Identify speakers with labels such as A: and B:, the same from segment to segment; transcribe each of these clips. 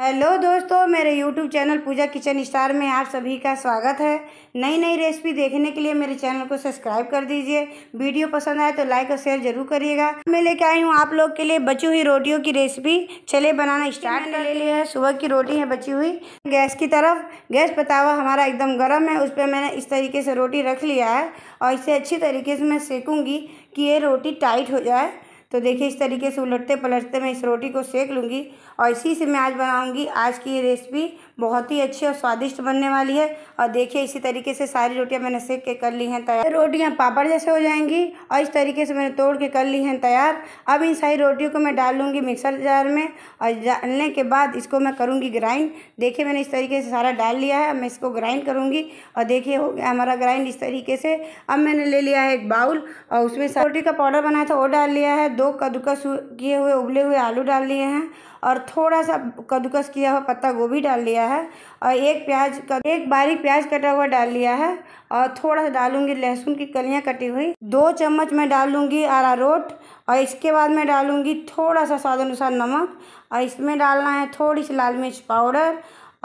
A: hello दोस्तों मेरे YouTube channel Pooja kitchen star में आप सभी का स्वागत है नई नई रेसिपी देखने के लिए मेरे चैनल को सब्सक्राइब कर दीजिए वीडियो पसंद आए तो लाइक और शेयर जरूर करिएगा मैं लेके आई हूँ आप लोग के लिए बची हुई रोटियों की रेसिपी चले बनाना स्टार्ट ले लिया है सुबह की रोटी है बची हुई गैस की तरफ गैस बतावा हमारा एकदम गर्म है उस पर मैंने इस तरीके से रोटी रख लिया है और इसे अच्छी तरीके से मैं सेकूँगी कि ये रोटी टाइट हो जाए तो देखिए इस तरीके से उलटते पलटते मैं इस रोटी को सेक लूँगी और इसी से मैं आज बनाऊँगी आज की ये रेसिपी बहुत ही अच्छी और स्वादिष्ट बनने वाली है और देखिए इसी तरीके से सारी रोटियाँ मैंने सेक के कर ली हैं तैयार रोटियाँ पापड़ जैसे हो जाएंगी और इस तरीके से मैंने तोड़ के कर ली हैं तैयार अब इन सारी रोटियों को मैं डाल लूँगी मिक्सर जार में और डालने के बाद इसको मैं करूँगी ग्राइंड देखिए मैंने इस तरीके से सारा डाल लिया है अब मैं इसको ग्राइंड करूँगी और देखिए हो गया हमारा ग्राइंड इस तरीके से अब मैंने ले लिया है एक बाउल और उसमें रोटी का पाउडर बनाया था वो डाल लिया है दो कद्दूकस किए हुए उबले हुए आलू डाल लिए हैं और थोड़ा सा कद्दूकस किया हुआ पत्ता गोभी डाल लिया है और एक प्याज का एक बारीक प्याज कटा हुआ डाल लिया है और थोड़ा सा डालूंगी लहसुन की कलियां कटी हुई दो चम्मच मैं डालूंगी अरारोट और इसके बाद मैं डालूंगी थोड़ा सा स्वाद अनुसार नमक और इसमें डालना है थोड़ी सी लाल मिर्च पाउडर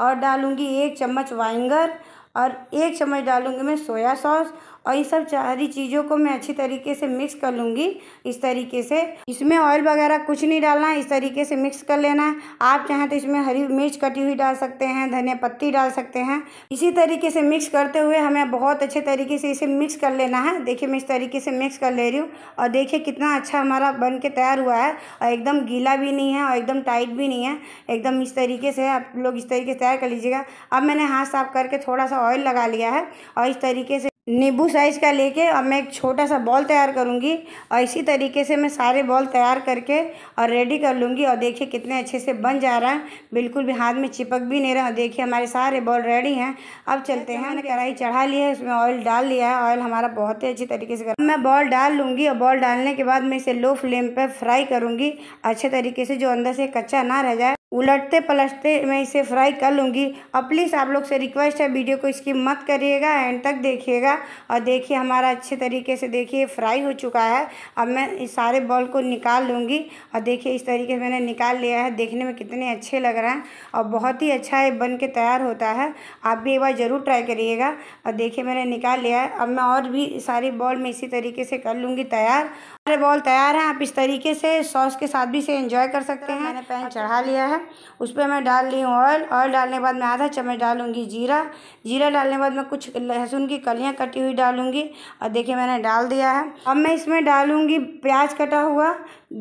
A: और डालूंगी एक चम्मच वाइंगर और एक चम्मच डालूंगी मैं सोया सॉस और ये सब सारी चीज़ों को मैं अच्छी तरीके से मिक्स कर लूँगी इस तरीके से इसमें ऑयल वगैरह कुछ नहीं डालना है इस तरीके से मिक्स कर लेना है आप चाहें तो इसमें हरी मिर्च कटी हुई डाल सकते हैं धनिया पत्ती डाल सकते हैं इसी तरीके से मिक्स करते हुए हमें बहुत अच्छे तरीके से इसे मिक्स कर लेना है देखिए मैं इस तरीके से मिक्स कर ले रही हूँ और देखिए कितना अच्छा हमारा बन के तैयार हुआ है और एकदम गीला भी नहीं है और एकदम टाइट भी नहीं है एकदम इस तरीके से आप लोग इस तरीके से तैयार कर लीजिएगा अब मैंने हाथ साफ करके थोड़ा सा ऑयल लगा लिया है और इस तरीके से नींबू साइज़ का लेके अब मैं एक छोटा सा बॉल तैयार करूँगी और इसी तरीके से मैं सारे बॉल तैयार करके और रेडी कर लूँगी और देखिए कितने अच्छे से बन जा रहा है बिल्कुल भी हाथ में चिपक भी नहीं रहा देखिए हमारे सारे बॉल रेडी हैं अब चलते हैं मैंने कढ़ाई चढ़ा लिया है उसमें ऑयल डाल लिया है ऑयल हमारा बहुत ही अच्छी तरीके से कर मैं बॉल डाल लूँगी और बॉल डालने के बाद मैं इसे लो फ्लेम पर फ्राई करूँगी अच्छे तरीके से जो अंदर से कच्चा ना रह जाए उलटते पलटते मैं इसे फ्राई कर लूँगी और प्लीज़ आप लोग से रिक्वेस्ट है वीडियो को इसकी मत करिएगा एंड तक देखिएगा और देखिए हमारा अच्छे तरीके से देखिए फ्राई हो चुका है अब मैं इस सारे बॉल को निकाल लूँगी और देखिए इस तरीके से मैंने निकाल लिया है देखने में कितने अच्छे लग रहे हैं और बहुत ही अच्छा ये बन के तैयार होता है आप भी एक बार ज़रूर ट्राई करिएगा और देखिए मैंने निकाल लिया है अब मैं और भी सारी बॉल में इसी तरीके से कर लूँगी तैयार सारे बॉल तैयार हैं आप इस तरीके से सॉस के साथ भी इसे इन्जॉय कर सकते तो हैं मैंने पैन चढ़ा लिया है उस पर मैं डाल ली हूँ ऑयल ऑयल डालने के बाद मैं आधा चम्मच डालूँगी जीरा जीरा डालने के बाद मैं कुछ लहसुन की कलियाँ कटी हुई डालूँगी और देखिए मैंने डाल दिया है अब मैं इसमें डालूँगी प्याज कटा हुआ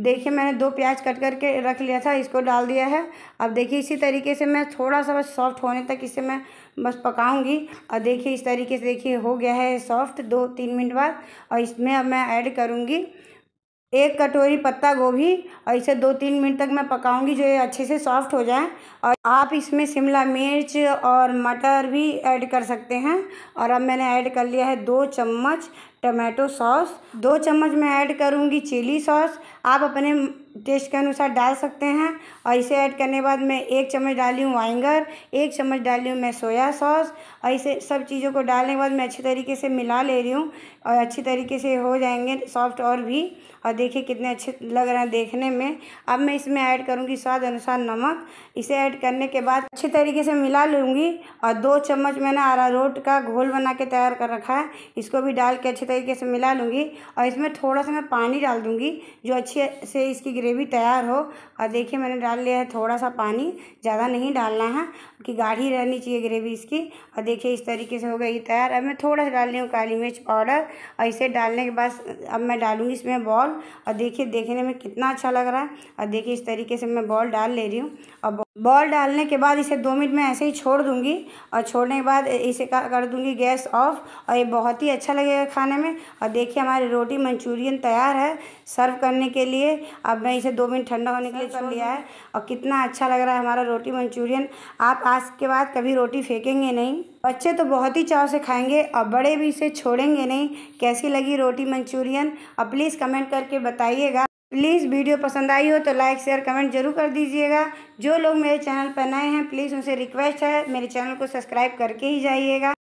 A: देखिए मैंने दो प्याज कट करके रख लिया था इसको डाल दिया है अब देखिए इसी तरीके से मैं थोड़ा सा बस सॉफ्ट होने तक इसे मैं बस पकाऊंगी और देखिए इस तरीके से देखिए हो गया है सॉफ्ट दो तीन मिनट बाद और इसमें अब मैं ऐड करूँगी एक कटोरी पत्ता गोभी और इसे दो तीन मिनट तक मैं पकाऊंगी जो ये अच्छे से सॉफ्ट हो जाए और आप इसमें शिमला मिर्च और मटर भी ऐड कर सकते हैं और अब मैंने ऐड कर लिया है दो चम्मच टमाटो सॉस दो चम्मच मैं ऐड करूँगी चिली सॉस आप अपने टेस्ट के अनुसार डाल सकते हैं और इसे ऐड करने के बाद मैं एक चम्मच डाली हूँ वाइंगर एक चम्मच डाली हूँ मैं सोया सॉस और इसे सब चीज़ों को डालने के बाद मैं अच्छी तरीके से मिला ले रही हूँ और अच्छी तरीके से हो जाएंगे सॉफ्ट और भी और देखिए कितने अच्छे लग रहे हैं देखने में अब मैं इसमें ऐड करूँगी स्वाद अनुसार नमक इसे ऐड करने के बाद अच्छे तरीके से मिला लूँगी और दो चम्मच मैंने आरा का घोल बना के तैयार कर रखा है इसको भी डाल के अच्छे तरीके से मिला लूँगी और इसमें थोड़ा सा मैं पानी डाल दूँगी जो अच्छे से इसकी ग्रेवी तैयार हो और देखिए मैंने डाल लिया है थोड़ा सा पानी ज़्यादा नहीं डालना है कि गाढ़ी रहनी चाहिए ग्रेवी इसकी और देखिए इस तरीके से हो गई तैयार अब मैं थोड़ा सा डाल रही हूँ काली मिर्च पाउडर और इसे डालने के बाद अब मैं डालूँगी इसमें बॉल और देखिए देखने में कितना अच्छा लग रहा है और देखिए इस तरीके से मैं बॉल डाल ले रही हूँ और बॉल डालने के बाद इसे दो मिनट में ऐसे ही छोड़ दूंगी और छोड़ने के बाद इसे कर दूंगी गैस ऑफ और ये बहुत ही अच्छा लगेगा खाने में और देखिए हमारी रोटी मंचूरियन तैयार है सर्व करने के लिए अब मैं इसे दो मिनट ठंडा होने के लिए छोड़ लिया है और कितना अच्छा लग रहा है हमारा रोटी मंचूरियन आप आज के बाद कभी रोटी फेंकेंगे नहीं बच्चे तो बहुत ही चाव से खाएंगे और बड़े भी इसे छोड़ेंगे नहीं कैसी लगी रोटी मंचूरियन और प्लीज़ कमेंट करके बताइएगा प्लीज़ वीडियो पसंद आई हो तो लाइक शेयर कमेंट जरूर कर दीजिएगा जो लोग मेरे चैनल पर नए हैं प्लीज़ उनसे रिक्वेस्ट है मेरे चैनल को सब्सक्राइब करके ही जाइएगा